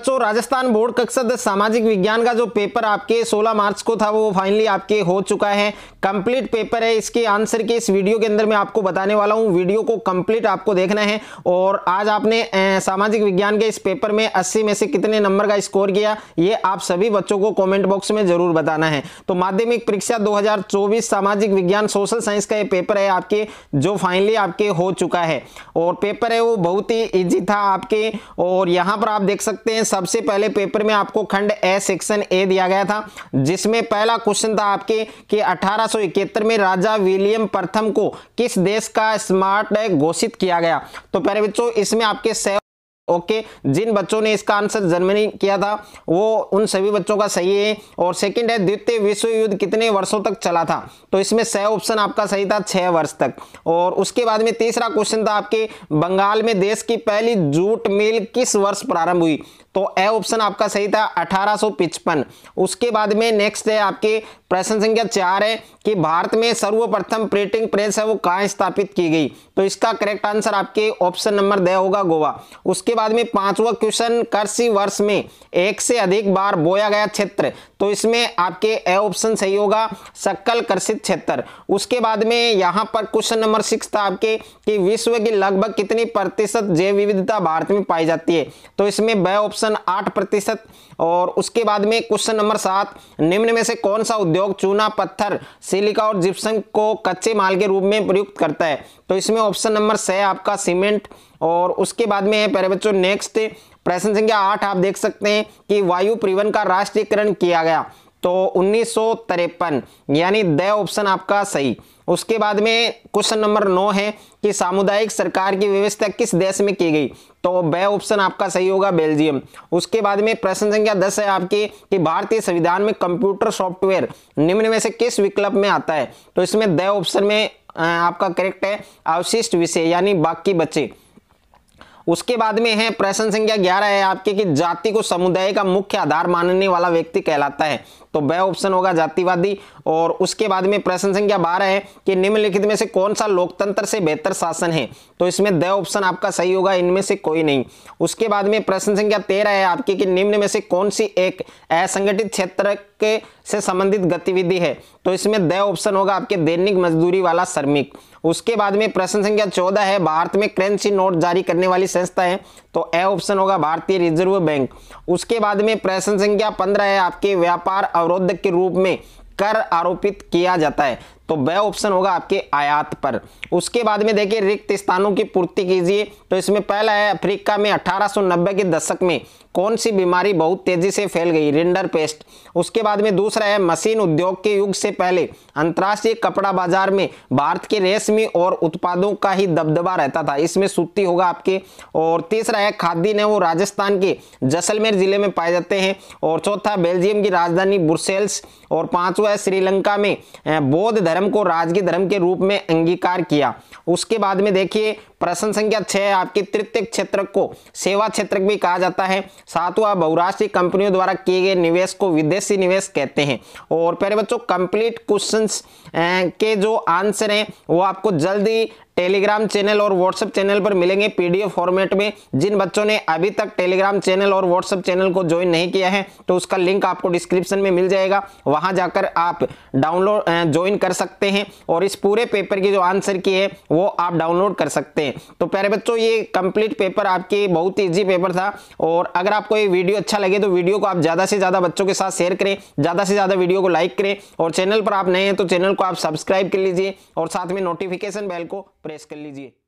बच्चों राजस्थान बोर्ड कक्षा सामाजिक विज्ञान का जो पेपर आपके 16 मार्च को था वो फाइनली आपके हो चुका है कंप्लीट पेपर है इसके आंसर के इस वीडियो के अंदर मैं आपको बताने वाला हूँ वीडियो को कंप्लीट आपको देखना है और आज आपने सामाजिक विज्ञान के इस पेपर में 80 में से कितने नंबर का स्कोर किया ये आप सभी बच्चों को कॉमेंट बॉक्स में जरूर बताना है तो माध्यमिक परीक्षा दो सामाजिक विज्ञान सोशल साइंस का ये पेपर है आपके जो फाइनली आपके हो चुका है और पेपर है वो बहुत ही ईजी था आपके और यहाँ पर आप देख सकते हैं सबसे पहले पेपर में आपको खंड ए सेक्शन ए दिया गया था जिसमें पहला क्वेश्चन था आपके कि 1871 में राजा विलियम प्रथम को किस देश का स्मार्ट घोषित किया गया तो पहले बच्चों इसमें आपके ओके okay, जिन बच्चों ने इसका आंसर जर्मनी किया था वो उन सभी बच्चों का सही है और सेकंड है द्वितीय विश्व युद्ध कितने वर्षों तक चला था तो इसमें सह ऑप्शन आपका सही था छह वर्ष तक और उसके बाद में तीसरा क्वेश्चन था आपके बंगाल में देश की पहली जूट मिल किस वर्ष प्रारंभ हुई तो ए ऑप्शन आपका सही था अठारह उसके बाद में नेक्स्ट है आपके प्रश्न संख्या चार है कि भारत में सर्वप्रथम प्रिंटिंग प्रेस है वो कहाँ स्थापित की गई तो इसका करेक्ट आंसर आपके ऑप्शन नंबर दे होगा गोवा उसके बाद में पांचवा क्वेश्चन कर्सी वर्ष में एक से अधिक बार बोया गया क्षेत्र तो इसमें आपके ए ऑप्शन सही होगा सक्कल कर्षित क्षेत्र उसके बाद में यहाँ पर क्वेश्चन नंबर सिक्स था आपके कि विश्व की लगभग कितनी प्रतिशत जैव विविधता भारत में पाई जाती है तो इसमें ब ऑप्शन आठ प्रतिशत और उसके बाद में क्वेश्चन नंबर सात निम्न में से कौन सा उद्योग चूना पत्थर सिलिका और जिप्सम को कच्चे माल के रूप में प्रयुक्त करता है तो इसमें ऑप्शन नंबर स आपका सीमेंट और उसके बाद में है पहले बच्चों नेक्स्ट प्रश्न संख्या आठ आप देख सकते हैं कि वायु परिवहन का राष्ट्रीयकरण किया गया तो उन्नीस यानी द ऑप्शन आपका सही उसके बाद में क्वेश्चन नंबर नौ है कि सामुदायिक सरकार की व्यवस्था किस देश में की गई तो ब ऑप्शन आपका सही होगा बेल्जियम उसके बाद में प्रश्न संख्या दस है आपकी कि भारतीय संविधान में कंप्यूटर सॉफ्टवेयर निम्न में से किस विकल्प में आता है तो इसमें द ऑप्शन में आपका करेक्ट है अवशिष्ट विषय यानी बाकी बच्चे उसके बाद में है प्रश्न संख्या ग्यारह है आपके कि जाति को समुदाय का मुख्य आधार मानने वाला व्यक्ति कहलाता है तो वह ऑप्शन होगा जातिवादी और उसके बाद में प्रश्न संख्या बारह है कि निम्नलिखित में से कौन सा लोकतंत्र से बेहतर शासन है तो इसमें द ऑप्शन आपका सही होगा इनमें से कोई नहीं उसके बाद में प्रश्न संख्या तेरह है आपके कि निम्न में से कौन सी एक असंगठित क्षेत्र के से संबंधित गतिविधि है तो इसमें द ऑप्शन होगा आपके दैनिक मजदूरी वाला श्रमिक उसके बाद में प्रश्न संख्या चौदह है भारत में करेंसी नोट जारी करने वाली संस्था है तो ए ऑप्शन होगा भारतीय रिजर्व बैंक उसके बाद में प्रश्न संख्या पंद्रह है आपके व्यापार अवरोधक के रूप में कर आरोपित किया जाता है तो वह ऑप्शन होगा आपके आयात पर उसके बाद में देखिए रिक्त स्थानों की पूर्ति कीजिए तो इसमें पहला है अफ्रीका में 1890 के दशक में कौन सी बीमारी बहुत तेजी से फैल गई रिंडर पेस्ट उसके बाद में दूसरा है मशीन उद्योग के युग से पहले अंतर्राष्ट्रीय कपड़ा बाजार में भारत के रेशमी और उत्पादों का ही दबदबा रहता था इसमें सूती होगा आपके और तीसरा है खादी ने वो राजस्थान के जैसलमेर जिले में पाए जाते हैं और चौथा बेल्जियम की राजधानी बुरसेल्स और पांचवा है श्रीलंका में बौद्ध धर्म धर्म को राजकीय धर्म के रूप में अंगीकार किया उसके बाद में देखिए प्रश्न संख्या छह आपके तृतीय क्षेत्र को सेवा क्षेत्र भी कहा जाता है सातवा बहुराष्ट्रीय कंपनियों द्वारा किए गए निवेश को विदेशी निवेश कहते हैं और प्यारे बच्चों कंप्लीट क्वेश्चंस के जो आंसर हैं वो आपको जल्दी टेलीग्राम चैनल और व्हाट्सएप चैनल पर मिलेंगे पीडीएफ फॉर्मेट में जिन बच्चों ने अभी तक टेलीग्राम चैनल और व्हाट्सएप चैनल को ज्वाइन नहीं किया है तो उसका लिंक आपको डिस्क्रिप्शन में मिल जाएगा वहां जाकर आप डाउनलोड ज्वाइन कर सकते हैं और इस पूरे पेपर की जो आंसर की है वो आप डाउनलोड कर सकते हैं तो प्यारे बच्चों ये कंप्लीट पेपर आपके बहुत ईजी पेपर था और अगर आपको ये वीडियो अच्छा लगे तो वीडियो को आप ज़्यादा से ज़्यादा बच्चों के साथ शेयर करें ज़्यादा से ज़्यादा वीडियो को लाइक करें और चैनल पर आप नए हैं तो चैनल को आप सब्सक्राइब कर लीजिए और साथ में नोटिफिकेशन बेल को प्रेस कर लीजिए